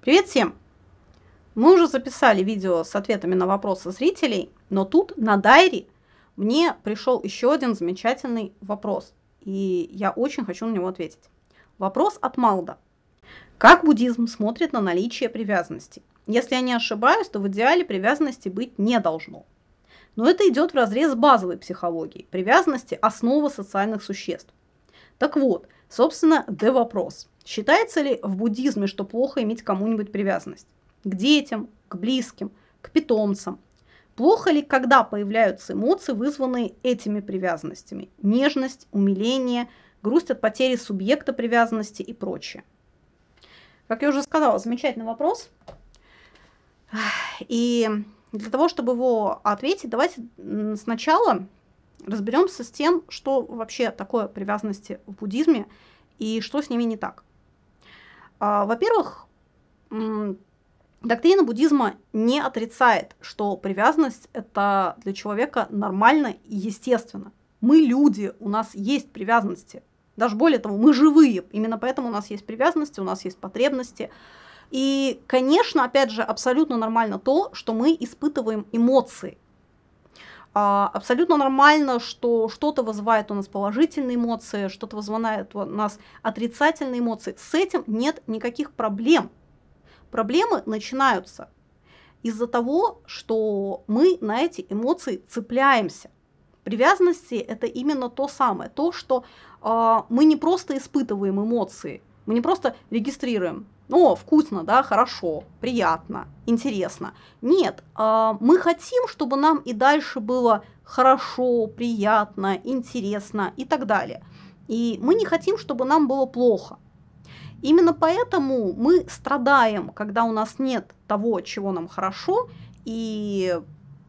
Привет всем! Мы уже записали видео с ответами на вопросы зрителей, но тут на дайре мне пришел еще один замечательный вопрос, и я очень хочу на него ответить. Вопрос от Малда. Как буддизм смотрит на наличие привязанности? Если я не ошибаюсь, то в идеале привязанности быть не должно. Но это идет в разрез базовой психологии. Привязанности – основа социальных существ. Так вот, собственно, да вопрос – Считается ли в буддизме, что плохо иметь кому-нибудь привязанность? К детям, к близким, к питомцам? Плохо ли, когда появляются эмоции, вызванные этими привязанностями? Нежность, умиление, грусть от потери субъекта привязанности и прочее. Как я уже сказала, замечательный вопрос. И для того, чтобы его ответить, давайте сначала разберемся с тем, что вообще такое привязанности в буддизме и что с ними не так. А, во-первых, доктрина буддизма не отрицает, что привязанность это для человека нормально и естественно. Мы люди, у нас есть привязанности. Даже более того, мы живые, именно поэтому у нас есть привязанности, у нас есть потребности. И, конечно, опять же, абсолютно нормально то, что мы испытываем эмоции – а, абсолютно нормально, что что-то вызывает у нас положительные эмоции, что-то вызывает у нас отрицательные эмоции. С этим нет никаких проблем. Проблемы начинаются из-за того, что мы на эти эмоции цепляемся. Привязанности это именно то самое, то, что э, мы не просто испытываем эмоции, мы не просто регистрируем о, вкусно, да, хорошо, приятно, интересно. Нет, а, мы хотим, чтобы нам и дальше было хорошо, приятно, интересно и так далее. И мы не хотим, чтобы нам было плохо. Именно поэтому мы страдаем, когда у нас нет того, чего нам хорошо, и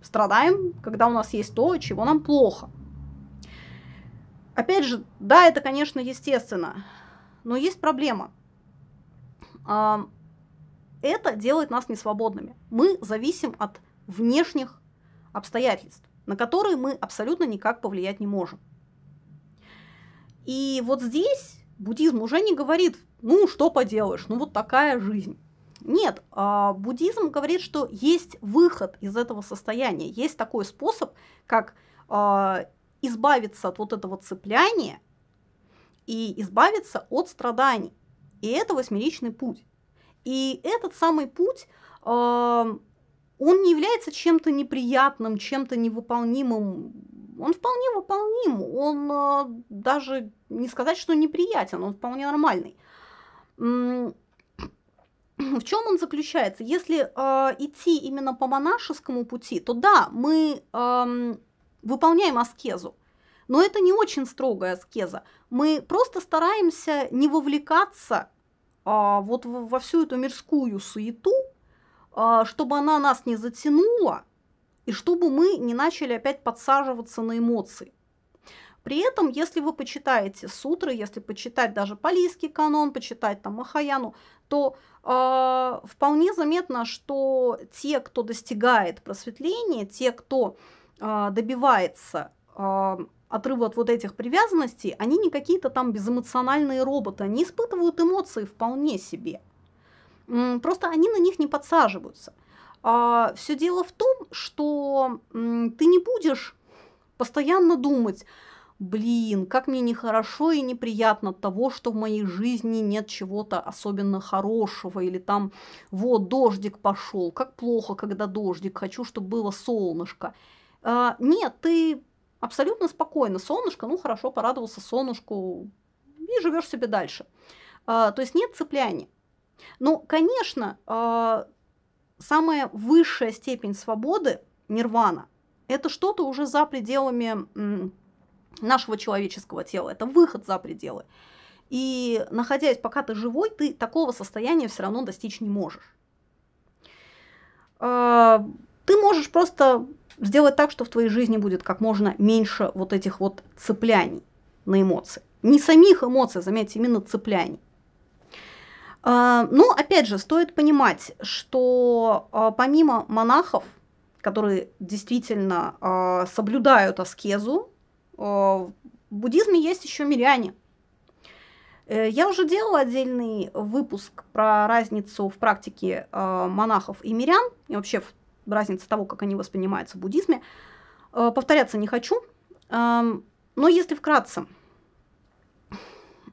страдаем, когда у нас есть то, чего нам плохо. Опять же, да, это, конечно, естественно, но есть проблема – это делает нас несвободными. Мы зависим от внешних обстоятельств, на которые мы абсолютно никак повлиять не можем. И вот здесь буддизм уже не говорит, ну что поделаешь, ну вот такая жизнь. Нет, а, буддизм говорит, что есть выход из этого состояния, есть такой способ, как а, избавиться от вот этого цепляния и избавиться от страданий. И это восьмеричный путь. И этот самый путь, эм, он не является чем-то неприятным, чем-то невыполнимым. Он вполне выполним, он э, даже не сказать, что неприятен, он вполне нормальный. В чем он заключается? Если э, идти именно по монашескому пути, то да, мы эм, выполняем аскезу, но это не очень строгая аскеза. Мы просто стараемся не вовлекаться а, вот во всю эту мирскую суету, а, чтобы она нас не затянула, и чтобы мы не начали опять подсаживаться на эмоции. При этом, если вы почитаете сутры, если почитать даже палийский канон, почитать там Махаяну, то э, вполне заметно, что те, кто достигает просветления, те, кто э, добивается э, отрывы от вот этих привязанностей, они не какие-то там безэмоциональные роботы, они испытывают эмоции вполне себе. Просто они на них не подсаживаются. А, Все дело в том, что ты не будешь постоянно думать, блин, как мне нехорошо и неприятно от того, что в моей жизни нет чего-то особенно хорошего, или там, вот, дождик пошел, как плохо, когда дождик, хочу, чтобы было солнышко. А, нет, ты Абсолютно спокойно. Солнышко, ну хорошо, порадовался солнышку и живешь себе дальше. А, то есть нет цепляния. Но, ну, конечно, а, самая высшая степень свободы, нирвана, это что-то уже за пределами нашего человеческого тела, это выход за пределы. И находясь, пока ты живой, ты такого состояния все равно достичь не можешь. А, ты можешь просто сделать так, что в твоей жизни будет как можно меньше вот этих вот цепляний на эмоции. Не самих эмоций, заметьте, именно цепляний. А, но опять же, стоит понимать, что а, помимо монахов, которые действительно а, соблюдают аскезу, в буддизме есть еще миряне. Э, я уже делала отдельный выпуск про разницу в практике монахов и мирян, и вообще в разница того, как они воспринимаются в буддизме. Э, повторяться не хочу, эм, но если вкратце,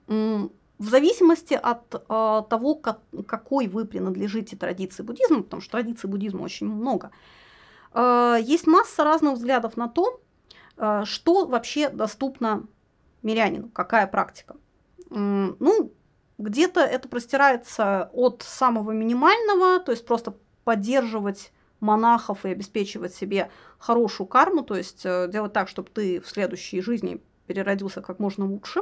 в зависимости от э, того, какой вы принадлежите традиции буддизма, потому что традиций буддизма очень много, э, есть масса разных взглядов на то, что вообще доступно мирянину, какая практика. Ну, где-то это простирается от самого минимального, то есть просто поддерживать монахов и обеспечивать себе хорошую карму, то есть э, делать так, чтобы ты в следующей жизни переродился как можно лучше,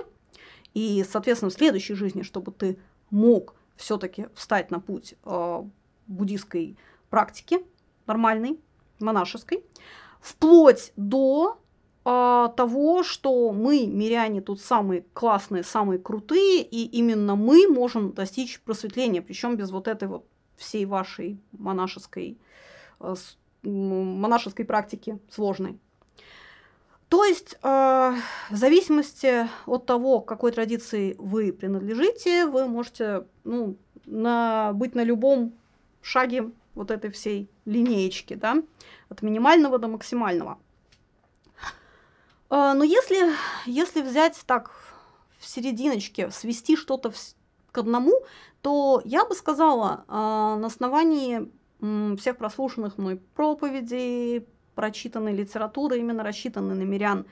и, соответственно, в следующей жизни, чтобы ты мог все-таки встать на путь э, буддийской практики нормальной, монашеской, вплоть до э, того, что мы, миряне, тут самые классные, самые крутые, и именно мы можем достичь просветления, причем без вот этой вот всей вашей монашеской Э, монашеской практики сложной. То есть э, в зависимости от того, к какой традиции вы принадлежите, вы можете ну, на, быть на любом шаге вот этой всей линеечки, да, от минимального до максимального. Э, но если, если взять так в серединочке, свести что-то к одному, то я бы сказала, на основании всех прослушанных мной проповедей, прочитанной литературы, именно рассчитанной на мирян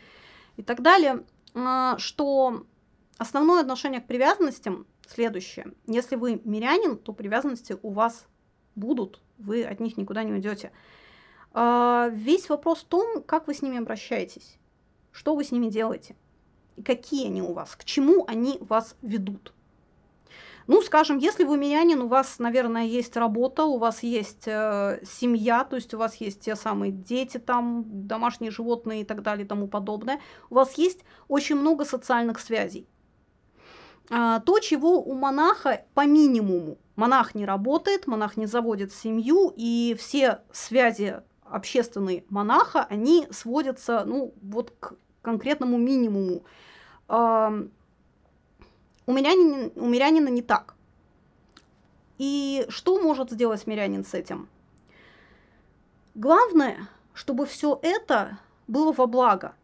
и так далее, а, что основное отношение к привязанностям следующее. Если вы мирянин, то привязанности у вас будут, вы от них никуда не уйдете. А, весь вопрос в том, как вы с ними обращаетесь, что вы с ними делаете, и какие они у вас, к чему они вас ведут. Ну, скажем, если вы мирянин, у вас, наверное, есть работа, у вас есть э, семья, то есть у вас есть те самые дети, там, домашние животные и так далее и тому подобное. У вас есть очень много социальных связей. А, то, чего у монаха по минимуму. Монах не работает, монах не заводит семью, и все связи общественные монаха, они сводятся, ну, вот к конкретному минимуму. У мирянина, у мирянина не так. И что может сделать мирянин с этим? Главное, чтобы все это было во благо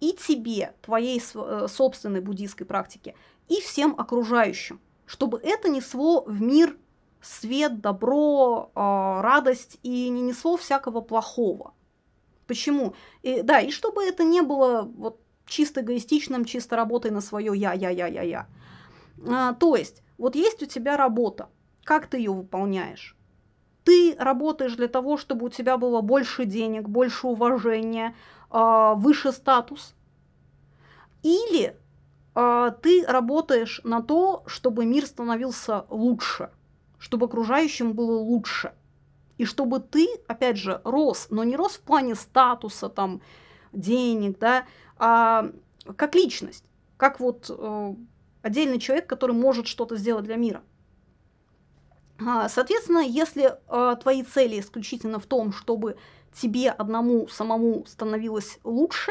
и тебе, твоей э, собственной буддийской практике, и всем окружающим, чтобы это несло в мир свет, добро, а, радость и не несло всякого плохого. Почему? И, да, и чтобы это не было вот чисто эгоистичным, чисто работой на свое я, я, я, я, я. А, то есть, вот есть у тебя работа, как ты ее выполняешь? Ты работаешь для того, чтобы у тебя было больше денег, больше уважения, а, выше статус? Или а, ты работаешь на то, чтобы мир становился лучше, чтобы окружающим было лучше? И чтобы ты, опять же, рос, но не рос в плане статуса, там, денег, да, а как личность, как вот э, отдельный человек, который может что-то сделать для мира. А, соответственно, если а, твои цели исключительно в том, чтобы тебе одному самому становилось лучше,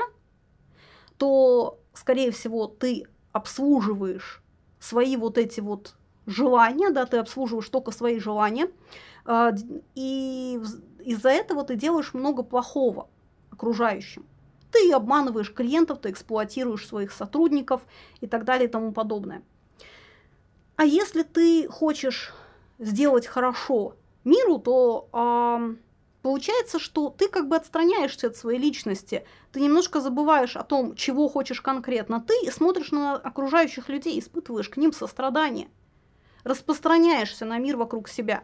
то, скорее всего, ты обслуживаешь свои вот эти вот желания, да, ты обслуживаешь только свои желания, а, и из-за этого ты делаешь много плохого окружающим ты обманываешь клиентов, ты эксплуатируешь своих сотрудников и так далее и тому подобное. А если ты хочешь сделать хорошо миру, то э, получается, что ты как бы отстраняешься от своей личности, ты немножко забываешь о том, чего хочешь конкретно ты, смотришь на окружающих людей, испытываешь к ним сострадание, распространяешься на мир вокруг себя.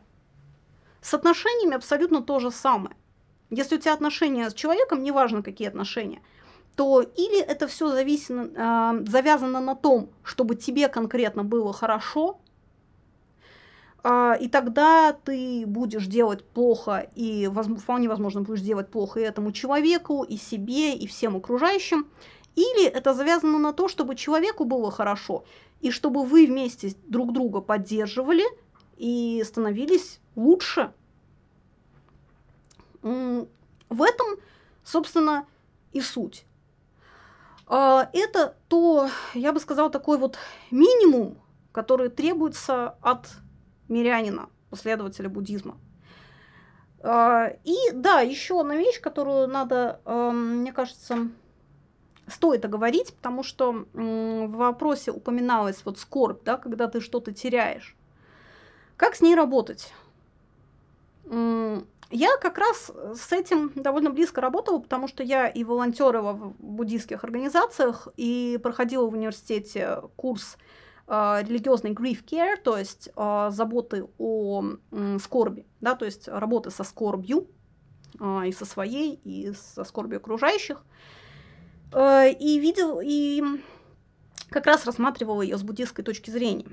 С отношениями абсолютно то же самое. Если у тебя отношения с человеком, неважно какие отношения, то или это все зависено, а, завязано на том, чтобы тебе конкретно было хорошо, а, и тогда ты будешь делать плохо, и вполне возможно будешь делать плохо и этому человеку, и себе, и всем окружающим. Или это завязано на то, чтобы человеку было хорошо, и чтобы вы вместе друг друга поддерживали и становились лучше, в этом, собственно, и суть. А, это то, я бы сказала, такой вот минимум, который требуется от мирянина, последователя буддизма. А, и да, еще одна вещь, которую надо, эм, мне кажется, стоит оговорить, потому что в вопросе упоминалась вот скорбь, да, когда ты что-то теряешь. Как с ней работать? Я как раз э, с этим довольно близко работала, потому что я и волонтерила в буддийских организациях, и проходила в университете курс э, религиозный grief care, то есть а, заботы о скорби, да, то есть работы со скорбью, а, и со своей, и со скорбью окружающих. Э, и видел, и как раз рассматривала ее с буддистской точки зрения.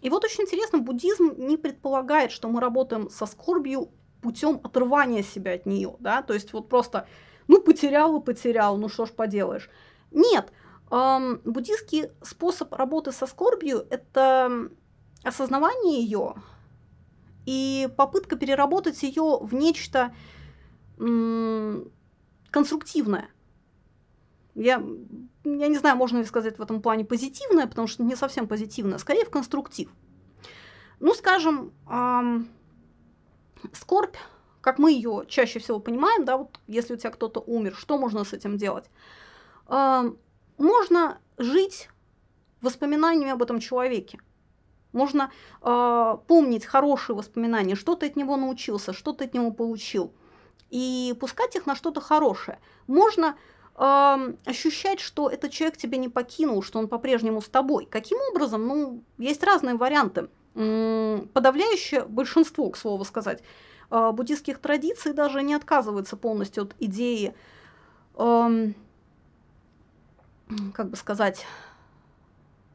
И вот очень интересно, буддизм не предполагает, что мы работаем со скорбью путем отрывания себя от нее, да, то есть вот просто, ну, потерял и потерял, ну что ж поделаешь. Нет, эм, буддийский способ работы со скорбью – это осознавание ее и попытка переработать ее в нечто эм, конструктивное. Я, я не знаю, можно ли сказать в этом плане позитивное, потому что не совсем позитивное, скорее в конструктив. Ну, скажем, эм, скорбь, как мы ее чаще всего понимаем, да, вот если у тебя кто-то умер, что можно с этим делать? А, можно жить воспоминаниями об этом человеке. Можно а, помнить хорошие воспоминания, что ты от него научился, что ты от него получил, и пускать их на что-то хорошее. Можно а, ощущать, что этот человек тебя не покинул, что он по-прежнему с тобой. Каким образом? Ну, есть разные варианты подавляющее большинство, к слову сказать, э, буддийских традиций даже не отказывается полностью от идеи, эм, как бы сказать,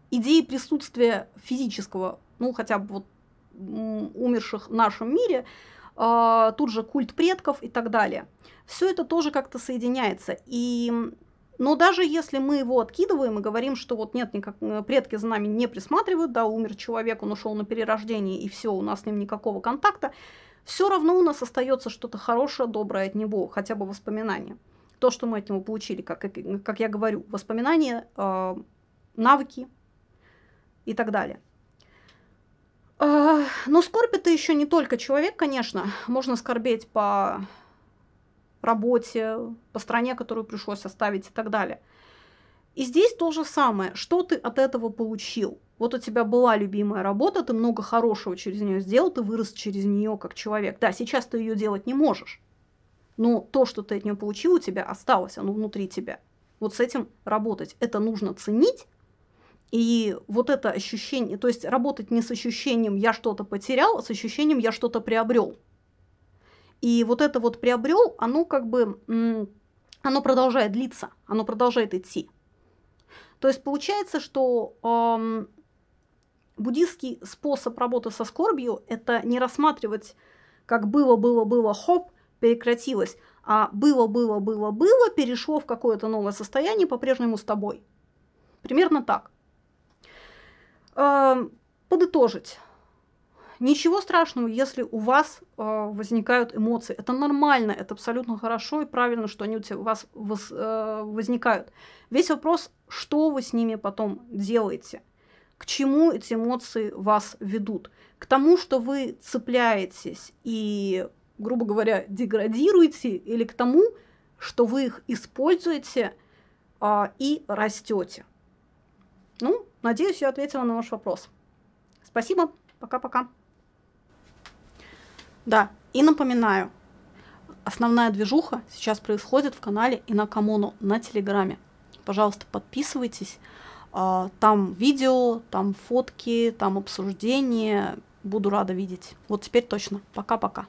идеи присутствия физического, ну хотя бы вот умерших в нашем мире, э, тут же культ предков и так далее. Все это тоже как-то соединяется. И но даже если мы его откидываем и говорим, что вот нет, никак, э, предки за нами не присматривают, да, умер человек, он ушел на перерождение, и все, у нас с ним никакого контакта, все равно у нас остается что-то хорошее, доброе от него, хотя бы воспоминания. То, что мы от него получили, как, э, как я говорю, воспоминания, э, навыки и так далее. Э, но скорбит еще не только человек, конечно. Можно скорбеть по работе, по стране, которую пришлось оставить и так далее. И здесь то же самое. Что ты от этого получил? Вот у тебя была любимая работа, ты много хорошего через нее сделал, ты вырос через нее как человек. Да, сейчас ты ее делать не можешь. Но то, что ты от нее получил, у тебя осталось, оно внутри тебя. Вот с этим работать. Это нужно ценить. И вот это ощущение, то есть работать не с ощущением «я что-то потерял», а с ощущением «я что-то приобрел. И вот это вот приобрел, оно как бы, оно продолжает длиться, оно продолжает идти. То есть получается, что эм, буддийский способ работы со скорбью – это не рассматривать, как было, было, было, хоп, прекратилось, а было, было, было, было, перешло в какое-то новое состояние, по-прежнему с тобой. Примерно так. Эм, подытожить. Ничего страшного, если у вас э, возникают эмоции. Это нормально, это абсолютно хорошо и правильно, что они у, тебя, у вас воз, э, возникают. Весь вопрос, что вы с ними потом делаете, к чему эти эмоции вас ведут. К тому, что вы цепляетесь и, грубо говоря, деградируете, или к тому, что вы их используете э, и растете. Ну, надеюсь, я ответила на ваш вопрос. Спасибо. Пока-пока. Да, и напоминаю, основная движуха сейчас происходит в канале и на Инакамоно на Телеграме. Пожалуйста, подписывайтесь. А, там видео, там фотки, там обсуждения. Буду рада видеть. Вот теперь точно. Пока-пока.